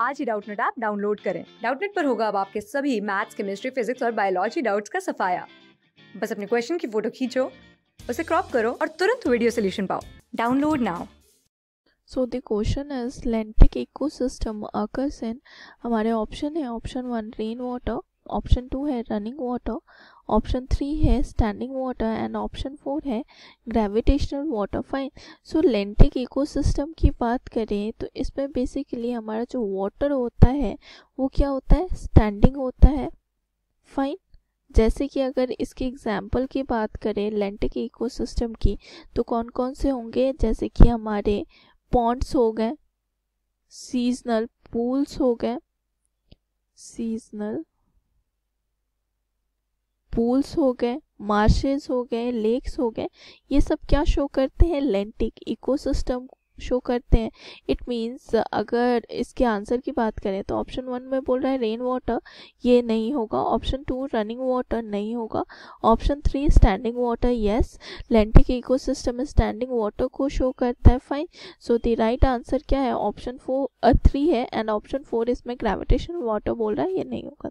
आज ही Doubtnet app download करें डाउटनेट पर होगा अब आपके सभी मैथ्स केमिस्ट्री फिजिक्स और बायोलॉजी डाउट्स का सफाया बस अपने क्वेश्चन की फोटो खींचो उसे क्रॉप करो और तुरंत वीडियो सोल्यूशन पाओ download now so the question is lentic ecosystem occurs in हमारे ऑप्शन है option one rain water option two है रनिंग वाटर ऑप्शन थ्री है standing water and option four है gravitational water fine so lentic ecosystem की बात करें तो इसमें बेसिकली हमारा जो वाटर होता है वो क्या होता है स्टैंडिंग होता है फाइन जैसे कि अगर इसके एग्जाम्पल की बात करें लेंटिक इकोसिस्टम की तो कौन कौन से होंगे जैसे कि हमारे पॉन्ट्स हो गए सीजनल पूल्स हो गए सीजनल पूल्स हो गए मार्शेज हो गए लेक्स हो गए ये सब क्या शो करते हैं लेंटिक इकोसिस्टम शो करते हैं इट मीन्स अगर इसके आंसर की बात करें तो ऑप्शन वन में बोल रहा है रेन वाटर ये नहीं होगा ऑप्शन टू रनिंग वाटर नहीं होगा option three standing water yes lentic ecosystem standing water को शो करता है fine so the right answer क्या है ऑप्शन फोर थ्री है एंड ऑप्शन फोर इसमें ग्रेविटेशन वाटर बोल रहा है ये नहीं होगा